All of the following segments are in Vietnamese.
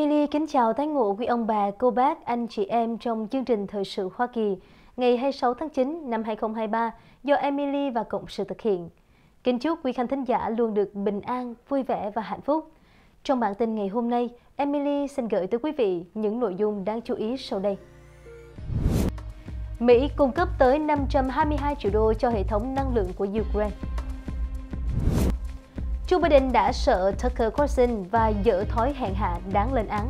Emily kính chào tái ngộ quý ông bà, cô bác, anh chị em trong chương trình Thời sự Hoa Kỳ ngày 26 tháng 9 năm 2023 do Emily và Cộng sự thực hiện. Kính chúc quý khán thính giả luôn được bình an, vui vẻ và hạnh phúc. Trong bản tin ngày hôm nay, Emily xin gửi tới quý vị những nội dung đáng chú ý sau đây. Mỹ cung cấp tới 522 triệu đô cho hệ thống năng lượng của Ukraine. Joe Biden đã sợ Tucker Carlson và dỡ thói hẹn hạ đáng lên án.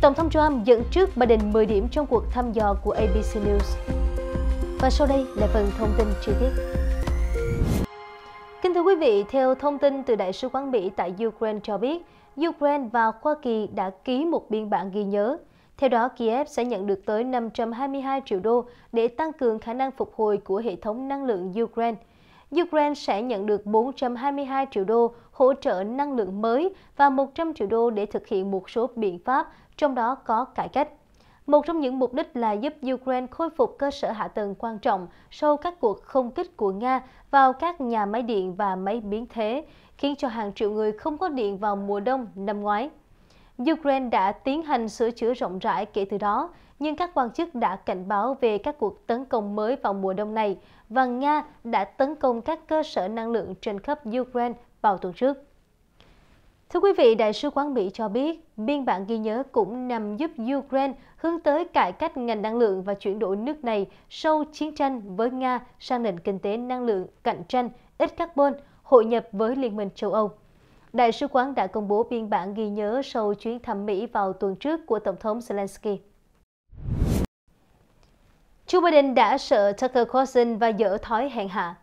Tổng thống Trump dẫn trước Biden 10 điểm trong cuộc thăm dò của ABC News. Và sau đây là phần thông tin chi tiết. Kính thưa quý vị, theo thông tin từ Đại sứ quán Mỹ tại Ukraine cho biết, Ukraine và Hoa Kỳ đã ký một biên bản ghi nhớ. Theo đó, Kiev sẽ nhận được tới 522 triệu đô để tăng cường khả năng phục hồi của hệ thống năng lượng Ukraine – Ukraine sẽ nhận được 422 triệu đô hỗ trợ năng lượng mới và 100 triệu đô để thực hiện một số biện pháp, trong đó có cải cách. Một trong những mục đích là giúp Ukraine khôi phục cơ sở hạ tầng quan trọng sau các cuộc không kích của Nga vào các nhà máy điện và máy biến thế, khiến cho hàng triệu người không có điện vào mùa đông năm ngoái. Ukraine đã tiến hành sửa chữa rộng rãi kể từ đó, nhưng các quan chức đã cảnh báo về các cuộc tấn công mới vào mùa đông này và Nga đã tấn công các cơ sở năng lượng trên khắp Ukraine vào tuần trước. Thưa quý vị, Đại sứ quán Mỹ cho biết, biên bản ghi nhớ cũng nằm giúp Ukraine hướng tới cải cách ngành năng lượng và chuyển đổi nước này sau chiến tranh với Nga sang nền kinh tế năng lượng cạnh tranh, ít carbon, hội nhập với Liên minh châu Âu. Đại sứ quán đã công bố biên bản ghi nhớ sau chuyến thăm Mỹ vào tuần trước của Tổng thống Zelensky. Joe Biden đã sợ Tucker Carlson và dỡ thói hẹn hạ.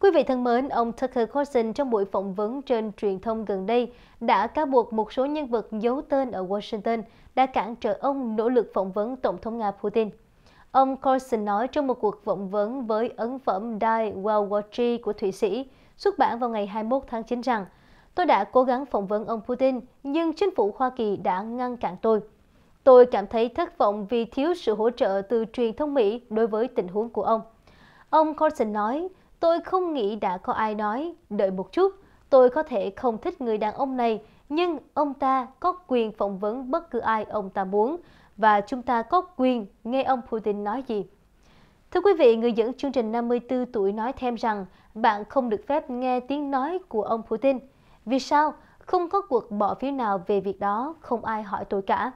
Quý vị thân mến, ông Tucker Carlson trong buổi phỏng vấn trên truyền thông gần đây đã cáo buộc một số nhân vật giấu tên ở Washington đã cản trở ông nỗ lực phỏng vấn Tổng thống Nga Putin. Ông Carlson nói trong một cuộc phỏng vấn với ấn phẩm Die Wellwachi của Thụy Sĩ, xuất bản vào ngày 21 tháng 9 rằng Tôi đã cố gắng phỏng vấn ông Putin, nhưng chính phủ Hoa Kỳ đã ngăn cản tôi. Tôi cảm thấy thất vọng vì thiếu sự hỗ trợ từ truyền thông Mỹ đối với tình huống của ông. Ông Colson nói, tôi không nghĩ đã có ai nói, đợi một chút, tôi có thể không thích người đàn ông này, nhưng ông ta có quyền phỏng vấn bất cứ ai ông ta muốn và chúng ta có quyền nghe ông Putin nói gì. Thưa quý vị, người dẫn chương trình 54 tuổi nói thêm rằng bạn không được phép nghe tiếng nói của ông Putin. Vì sao? Không có cuộc bỏ phiếu nào về việc đó, không ai hỏi tôi cả.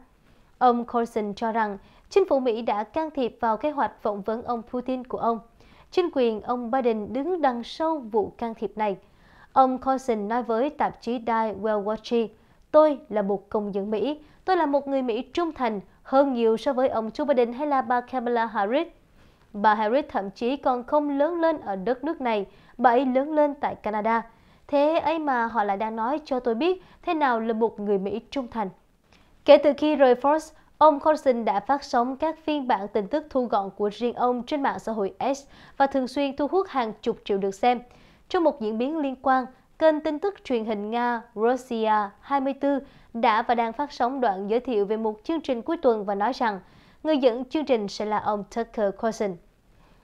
Ông Corson cho rằng chính phủ Mỹ đã can thiệp vào kế hoạch phỏng vấn ông Putin của ông. Chính quyền ông Biden đứng đằng sau vụ can thiệp này. Ông Corson nói với tạp chí Die Well Watchy, Tôi là một công dân Mỹ, tôi là một người Mỹ trung thành hơn nhiều so với ông Joe Biden hay là bà Kamala Harris. Bà Harris thậm chí còn không lớn lên ở đất nước này, bà ấy lớn lên tại Canada Thế ấy mà họ lại đang nói cho tôi biết thế nào là một người Mỹ trung thành. Kể từ khi rời Forbes, ông Colson đã phát sóng các phiên bản tin tức thu gọn của riêng ông trên mạng xã hội X và thường xuyên thu hút hàng chục triệu lượt xem. Trong một diễn biến liên quan, kênh tin tức truyền hình Nga Russia 24 đã và đang phát sóng đoạn giới thiệu về một chương trình cuối tuần và nói rằng người dẫn chương trình sẽ là ông Tucker Carlson.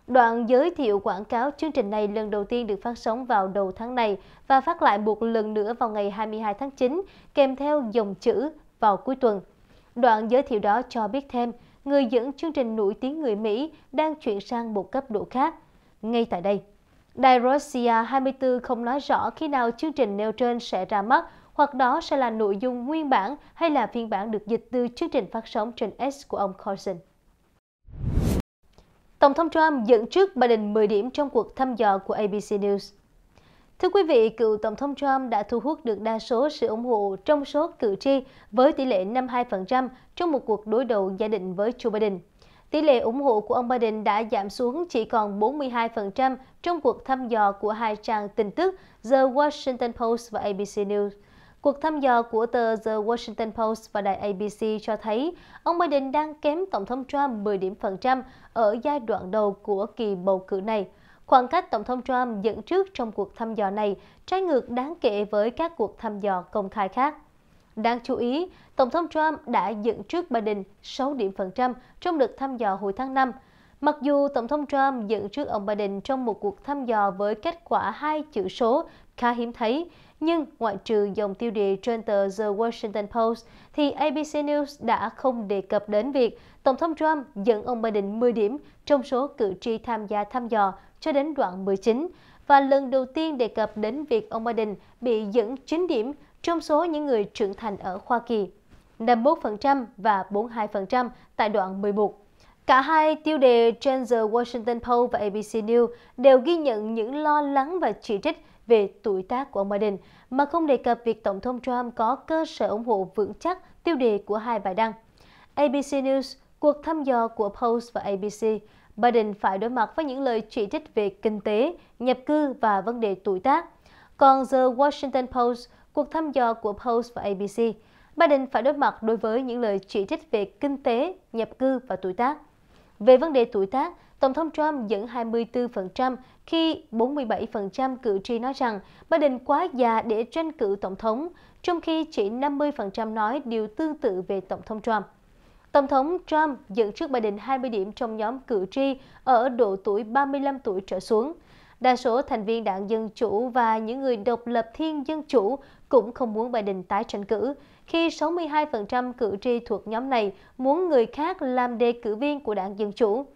Đoạn giới thiệu quảng cáo chương trình này lần đầu tiên được phát sóng vào đầu tháng này và phát lại một lần nữa vào ngày 22 tháng 9, kèm theo dòng chữ vào cuối tuần. Đoạn giới thiệu đó cho biết thêm, người dẫn chương trình nổi tiếng người Mỹ đang chuyển sang một cấp độ khác. Ngay tại đây, Đài Russia 24 không nói rõ khi nào chương trình nêu trên sẽ ra mắt hoặc đó sẽ là nội dung nguyên bản hay là phiên bản được dịch từ chương trình phát sóng trên S của ông Carson. Tổng thống Trump dẫn trước Biden 10 điểm trong cuộc thăm dò của ABC News. Thưa quý vị, cựu Tổng thống Trump đã thu hút được đa số sự ủng hộ trong số cử tri với tỷ lệ 52% trong một cuộc đối đầu gia đình với Joe Biden. Tỷ lệ ủng hộ của ông Biden đã giảm xuống chỉ còn 42% trong cuộc thăm dò của hai trang tin tức The Washington Post và ABC News – Cuộc thăm dò của tờ The Washington Post và đài ABC cho thấy ông Biden đang kém Tổng thống Trump 10 điểm phần trăm ở giai đoạn đầu của kỳ bầu cử này. Khoảng cách Tổng thống Trump dẫn trước trong cuộc thăm dò này trái ngược đáng kể với các cuộc thăm dò công khai khác. Đáng chú ý, Tổng thống Trump đã dẫn trước Biden 6 điểm phần trăm trong đợt thăm dò hồi tháng 5. Mặc dù Tổng thống Trump dẫn trước ông Biden trong một cuộc thăm dò với kết quả hai chữ số khá hiếm thấy, nhưng ngoại trừ dòng tiêu đề trên tờ The Washington Post, thì ABC News đã không đề cập đến việc Tổng thống Trump dẫn ông Biden 10 điểm trong số cử tri tham gia thăm dò cho đến đoạn 19, và lần đầu tiên đề cập đến việc ông Biden bị dẫn 9 điểm trong số những người trưởng thành ở Hoa Kỳ, 51% và 42% tại đoạn 11. Cả hai tiêu đề trên The Washington Post và ABC News đều ghi nhận những lo lắng và chỉ trích về tuổi tác của ông Biden, mà không đề cập việc Tổng thống Trump có cơ sở ủng hộ vững chắc tiêu đề của hai bài đăng. ABC News, cuộc thăm dò của Post và ABC, Biden phải đối mặt với những lời chỉ trích về kinh tế, nhập cư và vấn đề tuổi tác. Còn The Washington Post, cuộc thăm dò của Post và ABC, Biden phải đối mặt đối với những lời chỉ trích về kinh tế, nhập cư và tuổi tác. Về vấn đề tuổi tác, Tổng thống Trump dẫn 24% khi 47% cử tri nói rằng Biden quá già để tranh cử tổng thống, trong khi chỉ 50% nói điều tương tự về tổng thống Trump. Tổng thống Trump dẫn trước Biden 20 điểm trong nhóm cử tri ở độ tuổi 35 tuổi trở xuống. Đa số thành viên đảng Dân Chủ và những người độc lập thiên Dân Chủ cũng không muốn Biden tái tranh cử, khi 62% cử tri thuộc nhóm này muốn người khác làm đề cử viên của đảng Dân Chủ.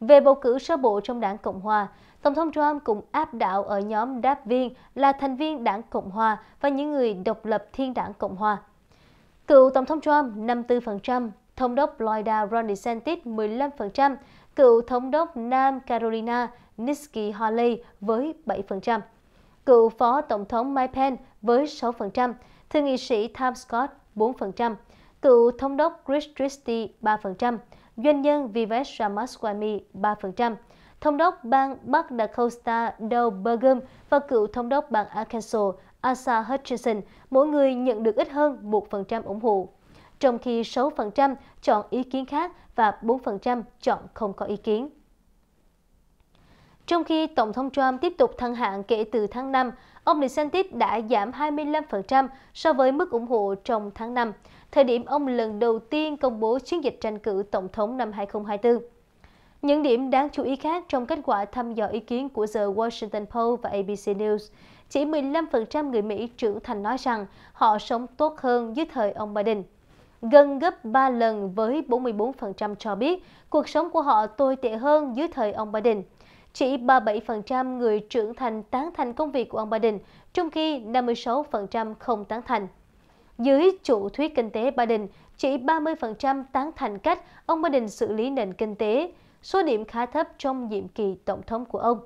Về bầu cử sơ bộ trong đảng Cộng Hòa, Tổng thống Trump cũng áp đảo ở nhóm đáp viên là thành viên đảng Cộng Hòa và những người độc lập thiên đảng Cộng Hòa. Cựu Tổng thống Trump 54%, Thống đốc Florida Ron DeSantis 15%, cựu Thống đốc Nam Carolina Nikki Haley với 7%, cựu Phó Tổng thống Mike Pence với 6%, Thượng nghị sĩ Tom Scott 4%, cựu Thống đốc Chris Christie 3%, doanh nhân Vivek Ramaswamy 3%. Thống đốc bang Bắc Dakota Doug Burgum và cựu thống đốc bang Arkansas Asa Hutchinson mỗi người nhận được ít hơn 1% ủng hộ, trong khi 6% chọn ý kiến khác và 4% chọn không có ý kiến. Trong khi Tổng thống Trump tiếp tục thăng hạng kể từ tháng 5, ông DeSantis đã giảm 25% so với mức ủng hộ trong tháng 5 thời điểm ông lần đầu tiên công bố chiến dịch tranh cử tổng thống năm 2024. Những điểm đáng chú ý khác trong kết quả thăm dò ý kiến của The Washington Post và ABC News, chỉ 15% người Mỹ trưởng thành nói rằng họ sống tốt hơn dưới thời ông Biden. Gần gấp 3 lần với 44% cho biết cuộc sống của họ tồi tệ hơn dưới thời ông Biden. Chỉ 37% người trưởng thành tán thành công việc của ông Biden, trong khi 56% không tán thành. Dưới chủ thuyết kinh tế Biden, chỉ 30% tán thành cách ông Biden xử lý nền kinh tế, số điểm khá thấp trong nhiệm kỳ tổng thống của ông.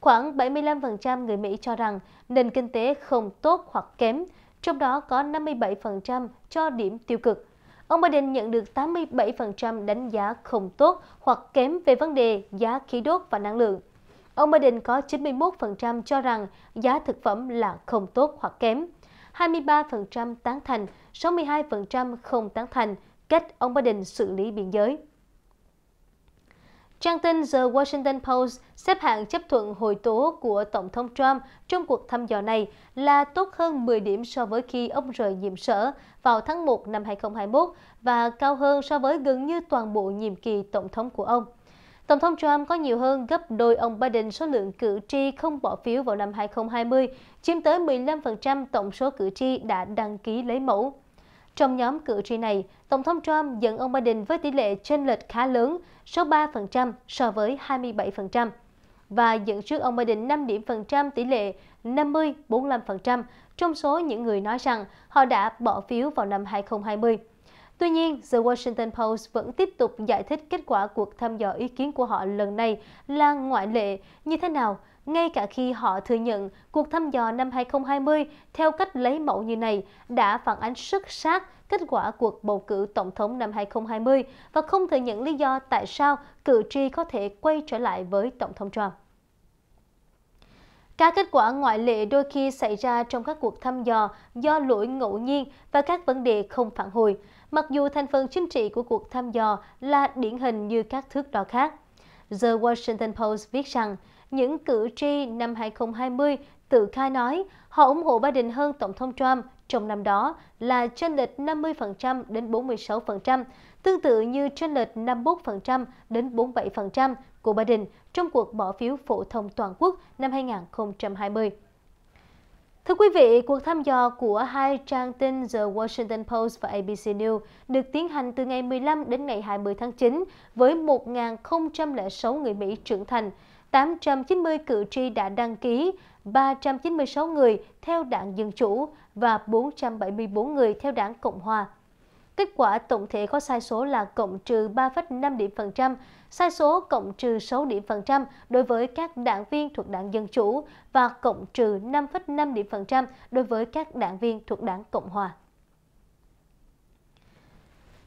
Khoảng 75% người Mỹ cho rằng nền kinh tế không tốt hoặc kém, trong đó có 57% cho điểm tiêu cực. Ông Biden nhận được 87% đánh giá không tốt hoặc kém về vấn đề giá khí đốt và năng lượng. Ông Biden có 91% cho rằng giá thực phẩm là không tốt hoặc kém. 23% tán thành, 62% không tán thành cách ông Biden xử lý biên giới. Trang tin The Washington Post xếp hạng chấp thuận hồi tố của Tổng thống Trump trong cuộc thăm dò này là tốt hơn 10 điểm so với khi ông rời nhiệm sở vào tháng 1 năm 2021 và cao hơn so với gần như toàn bộ nhiệm kỳ Tổng thống của ông. Tổng thống Trump có nhiều hơn gấp đôi ông Biden số lượng cử tri không bỏ phiếu vào năm 2020, chiếm tới 15% tổng số cử tri đã đăng ký lấy mẫu. Trong nhóm cử tri này, Tổng thống Trump dẫn ông Biden với tỷ lệ chênh lệch khá lớn, 63% so với 27%, và dẫn trước ông Biden 5 điểm phần trăm tỷ lệ 50-45% trong số những người nói rằng họ đã bỏ phiếu vào năm 2020. Tuy nhiên, The Washington Post vẫn tiếp tục giải thích kết quả cuộc thăm dò ý kiến của họ lần này là ngoại lệ như thế nào, ngay cả khi họ thừa nhận cuộc thăm dò năm 2020 theo cách lấy mẫu như này đã phản ánh sức sát kết quả cuộc bầu cử tổng thống năm 2020 và không thừa nhận lý do tại sao cử tri có thể quay trở lại với Tổng thống Trump. Các kết quả ngoại lệ đôi khi xảy ra trong các cuộc thăm dò do lỗi ngẫu nhiên và các vấn đề không phản hồi mặc dù thành phần chính trị của cuộc thăm dò là điển hình như các thước đo khác. The Washington Post viết rằng, những cử tri năm 2020 tự khai nói họ ủng hộ Biden hơn Tổng thống Trump trong năm đó là chênh lệch 50% đến 46%, tương tự như chênh lệch 51% đến 47% của Biden trong cuộc bỏ phiếu phổ thông toàn quốc năm 2020. Thưa quý vị, cuộc thăm dò của hai trang tin The Washington Post và ABC News được tiến hành từ ngày 15 đến ngày 20 tháng 9 với 1.006 người Mỹ trưởng thành, 890 cử tri đã đăng ký, 396 người theo đảng Dân Chủ và 474 người theo đảng Cộng Hòa. Kết quả tổng thể có sai số là cộng trừ 3,5 điểm phần trăm, sai số cộng trừ 6 điểm phần trăm đối với các đảng viên thuộc đảng Dân Chủ và cộng trừ 5,5 điểm phần trăm đối với các đảng viên thuộc đảng Cộng Hòa.